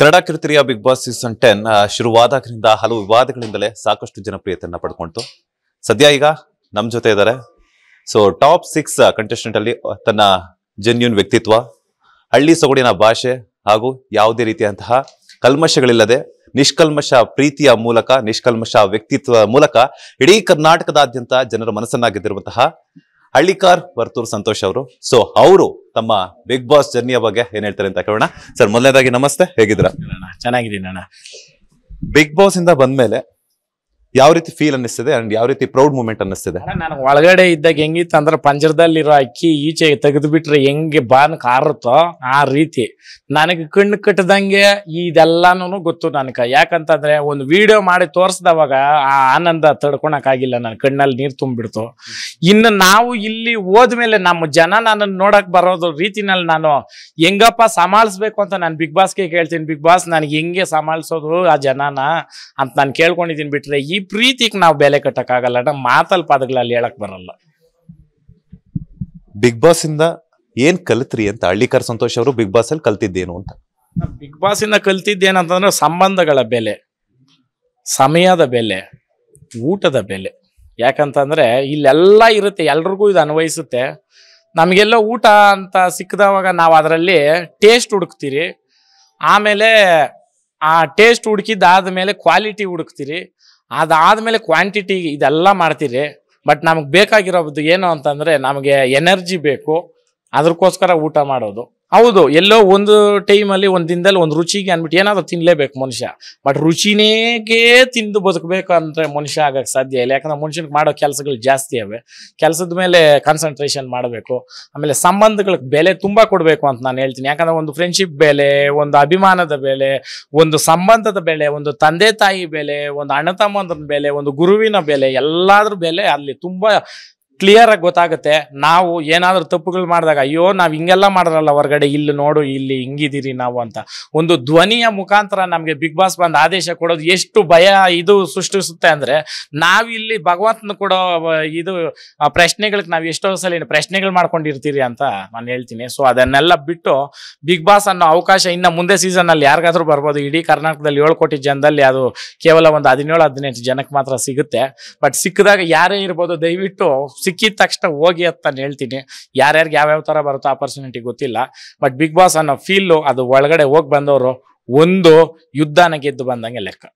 ಕನ್ನಡ ಕಿರುತೆರೆಯ Bigg Boss season ten ಶುರುವಾದಾಗಲಿಂದ ಹಲವು ವಿವಾದಗಳಿಂದಲೇ ಸಾಕಷ್ಟು ಜನಪ್ರಿಯತೆಯನ್ನು ಪಡ್ಕೊಂಡು ಸದ್ಯ ಈಗ ನಮ್ಮ ಜೊತೆ ಇದ್ದಾರೆ ಸೊ ಟಾಪ್ ಸಿಕ್ಸ್ ಕಂಟೆಸ್ಟೆಂಟ್ ಅಲ್ಲಿ ತನ್ನ ಜೆನ್ಯೂನ್ ವ್ಯಕ್ತಿತ್ವ ಹಳ್ಳಿ ಸೊಗಡಿನ ಭಾಷೆ ಹಾಗೂ ಯಾವುದೇ ರೀತಿಯಂತಹ ಕಲ್ಮಶಗಳಿಲ್ಲದೆ ನಿಷ್ಕಲ್ಮಶ ಪ್ರೀತಿಯ ಮೂಲಕ ನಿಷ್ಕಲ್ಮಶ ವ್ಯಕ್ತಿತ್ವದ ಮೂಲಕ ಇಡೀ ಕರ್ನಾಟಕದಾದ್ಯಂತ ಜನರ ಮನಸ್ಸನ್ನ ಗೆದ್ದಿರುವಂತಹ ಹಳ್ಳಿಕಾರ್ ವರ್ತೂರ್ ಸಂತೋಷ್ ಅವರು ಸೊ ಅವರು ತಮ್ಮ ಬಿಗ್ ಬಾಸ್ ಜರ್ನಿಯ ಬಗ್ಗೆ ಏನ್ ಹೇಳ್ತಾರೆ ಅಂತ ಕೇಳೋಣ ಸರ್ ಮೊದಲನೇದಾಗಿ ನಮಸ್ತೆ ಹೇಗಿದ್ರ ಚೆನ್ನಾಗಿದ್ದೀನಿ ಬಿಗ್ ಬಾಸ್ ಇಂದ ಬಂದ್ಮೇಲೆ ಯಾವ ರೀತಿ ಫೀಲ್ ಅನ್ನಿಸ್ತದೆ ಅಂಡ್ ಯಾವ ರೀತಿ ಪ್ರೌಡ್ ಮೂಮೆಂಟ್ ಅನ್ನಿಸ್ತಿದೆ ನನಗೆ ಒಳಗಡೆ ಇದ್ದಾಗ ಹೆಂಗಿತ್ತು ಅಂದ್ರೆ ಪಂಜರದಲ್ಲಿರೋ ಅಕ್ಕಿ ಈಚೆ ತೆಗೆದು ಬಿಟ್ರೆ ಹೆಂಗೆ ಬಾನ್ ಕಾರುತ್ತೋ ಆ ರೀತಿ ನನಗೆ ಕಣ್ಣು ಕಟ್ಟದಂಗೆ ಇದೆಲ್ಲಾನು ಗೊತ್ತು ನನಗೆ ಯಾಕಂತಂದ್ರೆ ಒಂದು ವಿಡಿಯೋ ಮಾಡಿ ತೋರಿಸ್ದವಾಗ ಆ ಆನಂದ ಆಗಿಲ್ಲ ನನ್ನ ಕಣ್ಣಲ್ಲಿ ನೀರು ತುಂಬಿಡ್ತು ಇನ್ನು ನಾವು ಇಲ್ಲಿ ಹೋದ್ಮೇಲೆ ನಮ್ಮ ಜನ ನನ್ನನ್ನು ನೋಡಕ್ ಬರೋದು ರೀತಿನಲ್ಲಿ ನಾನು ಹೆಂಗಪ್ಪ ಸಮಾಳಿಸ್ಬೇಕು ಅಂತ ನಾನು ಬಿಗ್ ಬಾಸ್ಗೆ ಕೇಳ್ತೀನಿ ಬಿಗ್ ಬಾಸ್ ನನಗೆ ಹೆಂಗೆ ಸಮಾಳಿಸೋದು ಆ ಜನನ ಅಂತ ನಾನು ಕೇಳ್ಕೊಂಡಿದ್ದೀನಿ ಬಿಟ್ರೆ ಈ ಈ ಪ್ರೀತಿಗೆ ನಾವು ಬೆಲೆ ಕಟ್ಟಕ್ಕಾಗಲ್ಲ ನಮ್ಮ ಮಾತಲ್ ಪದಗಳಲ್ಲಿ ಹೇಳಕ್ ಬರಲ್ಲ ಬಿಗ್ ಬಾಸ್ ಇಂದ ಏನ್ ಕಲಿತ್ರಿ ಅಂತ ಹಳ್ಳಿಕರ್ ಸಂತೋಷ್ ಅವರು ಬಿಗ್ ಬಾಸ್ ಅಲ್ಲಿ ಕಲ್ತಿದ್ದೇನು ಅಂತ ಬಿಗ್ ಬಾಸ್ ಇಂದ ಕಲ್ತಿದ್ದೇನಂತಂದ್ರೆ ಸಂಬಂಧಗಳ ಬೆಲೆ ಸಮಯದ ಬೆಲೆ ಊಟದ ಬೆಲೆ ಯಾಕಂತಂದ್ರೆ ಇಲ್ಲೆಲ್ಲ ಇರುತ್ತೆ ಎಲ್ರಿಗೂ ಇದು ಅನ್ವಯಿಸುತ್ತೆ ನಮಗೆಲ್ಲ ಊಟ ಅಂತ ಸಿಕ್ಕದವಾಗ ನಾವು ಅದರಲ್ಲಿ ಟೇಸ್ಟ್ ಹುಡುಕ್ತೀರಿ ಆಮೇಲೆ ಆ ಟೇಸ್ಟ್ ಹುಡುಕಿದಾದ ಮೇಲೆ ಕ್ವಾಲಿಟಿ ಹುಡುಕ್ತೀರಿ ಅದಾದಮೇಲೆ ಕ್ವಾಂಟಿಟಿ ಇದೆಲ್ಲ ಮಾಡ್ತೀರಿ ಬಟ್ ನಮಗೆ ಬೇಕಾಗಿರೋದು ಏನು ಅಂತಂದರೆ ನಮಗೆ ಎನರ್ಜಿ ಬೇಕು ಅದಕ್ಕೋಸ್ಕರ ಊಟ ಮಾಡೋದು ಹೌದು ಎಲ್ಲೋ ಒಂದು ಟೈಮಲ್ಲಿ ಒಂದು ದಿನದಲ್ಲಿ ಒಂದು ರುಚಿಗೆ ಅಂದ್ಬಿಟ್ಟು ಏನಾದ್ರು ತಿನ್ನಲೇಬೇಕು ಮನುಷ್ಯ ಬಟ್ ರುಚಿನೇಗೆ ತಿಂದು ಬದುಕಬೇಕು ಅಂದರೆ ಮನುಷ್ಯ ಆಗೋಕ್ಕೆ ಸಾಧ್ಯ ಇಲ್ಲ ಯಾಕಂದ್ರೆ ಮನುಷ್ಯನಿಗೆ ಮಾಡೋ ಕೆಲಸಗಳು ಜಾಸ್ತಿ ಅವೆ ಕೆಲಸದ ಮೇಲೆ ಕಾನ್ಸಂಟ್ರೇಷನ್ ಮಾಡಬೇಕು ಆಮೇಲೆ ಸಂಬಂಧಗಳಿಗೆ ಬೆಲೆ ತುಂಬ ಕೊಡಬೇಕು ಅಂತ ನಾನು ಹೇಳ್ತೀನಿ ಯಾಕಂದ್ರೆ ಒಂದು ಫ್ರೆಂಡ್ಶಿಪ್ ಬೆಲೆ ಒಂದು ಅಭಿಮಾನದ ಬೆಲೆ ಒಂದು ಸಂಬಂಧದ ಬೆಲೆ ಒಂದು ತಂದೆ ತಾಯಿ ಬೆಲೆ ಒಂದು ಅಣ್ಣ ತಮ್ಮಂದ್ರ ಬೆಲೆ ಒಂದು ಗುರುವಿನ ಬೆಲೆ ಎಲ್ಲಾದ್ರ ಬೆಲೆ ಅಲ್ಲಿ ತುಂಬ ಕ್ಲಿಯರ್ ಆಗಿ ಗೊತ್ತಾಗುತ್ತೆ ನಾವು ಏನಾದರೂ ತಪ್ಪುಗಳು ಮಾಡಿದಾಗ ಅಯ್ಯೋ ನಾವು ಹಿಂಗೆಲ್ಲ ಮಾಡಿದ್ರಲ್ಲ ಹೊರಗಡೆ ಇಲ್ಲಿ ನೋಡು ಇಲ್ಲಿ ಹಿಂಗಿದ್ದೀರಿ ನಾವು ಅಂತ ಒಂದು ಧ್ವನಿಯ ಮುಖಾಂತರ ನಮಗೆ ಬಿಗ್ ಬಾಸ್ ಬಂದು ಆದೇಶ ಕೊಡೋದು ಎಷ್ಟು ಭಯ ಇದು ಸೃಷ್ಟಿಸುತ್ತೆ ಅಂದ್ರೆ ಇಲ್ಲಿ ಭಗವಂತನ ಕೊಡೋ ಇದು ಪ್ರಶ್ನೆಗಳಿಗೆ ನಾವು ಎಷ್ಟೋ ಸಲ ಪ್ರಶ್ನೆಗಳು ಮಾಡ್ಕೊಂಡಿರ್ತೀರಿ ಅಂತ ನಾನು ಹೇಳ್ತೀನಿ ಸೊ ಅದನ್ನೆಲ್ಲ ಬಿಟ್ಟು ಬಿಗ್ ಬಾಸ್ ಅನ್ನೋ ಅವಕಾಶ ಇನ್ನು ಮುಂದೆ ಸೀಸನ್ ಅಲ್ಲಿ ಯಾರಿಗಾದ್ರೂ ಬರ್ಬೋದು ಇಡೀ ಕರ್ನಾಟಕದಲ್ಲಿ ಏಳು ಕೋಟಿ ಜನದಲ್ಲಿ ಅದು ಕೇವಲ ಒಂದು ಹದಿನೇಳು ಹದಿನೆಂಟು ಜನಕ್ಕೆ ಮಾತ್ರ ಸಿಗುತ್ತೆ ಬಟ್ ಸಿಕ್ಕಿದಾಗ ಯಾರೇ ಇರ್ಬೋದು ದಯವಿಟ್ಟು ಸಿಕ್ಕಿದ ತಕ್ಷಣ ಹೋಗಿ ಅಂತ ನಾನು ಹೇಳ್ತೀನಿ ಯಾರ್ಯಾರಿಗೆ ಯಾವ್ಯಾವ ಥರ ಬರುತ್ತೋ ಆಪರ್ಚುನಿಟಿ ಗೊತ್ತಿಲ್ಲ ಬಟ್ ಬಿಗ್ ಬಾಸ್ ಅನ್ನೋ ಫೀಲು ಅದು ಒಳಗಡೆ ಹೋಗಿ ಬಂದವರು ಒಂದು ಯುದ್ಧನ ಗೆದ್ದು ಬಂದಂಗೆ ಲೆಕ್ಕ